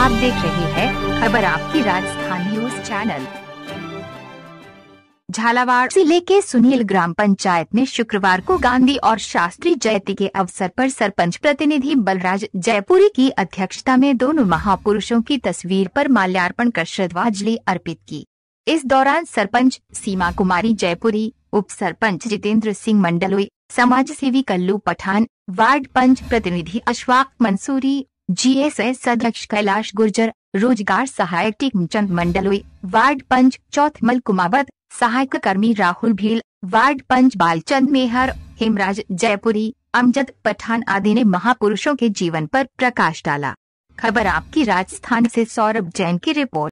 आप देख रहे हैं खबर आपकी राजस्थान न्यूज चैनल झालावाड़ जिले के सुनील ग्राम पंचायत में शुक्रवार को गांधी और शास्त्री जयंती के अवसर पर सरपंच प्रतिनिधि बलराज जयपुरी की अध्यक्षता में दोनों महापुरुषों की तस्वीर पर माल्यार्पण कर श्रद्धांजलि अर्पित की इस दौरान सरपंच सीमा कुमारी जयपुरी उप सरपंच जितेंद्र सिंह मंडलोई समाज सेवी कल्लू पठान वार्ड पंच प्रतिनिधि अशफाक मंसूरी जीएसएस अध्यक्ष कैलाश गुर्जर रोजगार सहायक टेकमचंद मंडलोई वार्ड पंच चौथ मल कुमावत सहायक कर्मी राहुल भील वार्ड पंच बालचंद मेहर हेमराज जयपुरी अमजद पठान आदि ने महापुरुषों के जीवन पर प्रकाश डाला खबर आपकी राजस्थान से सौरभ जैन की रिपोर्ट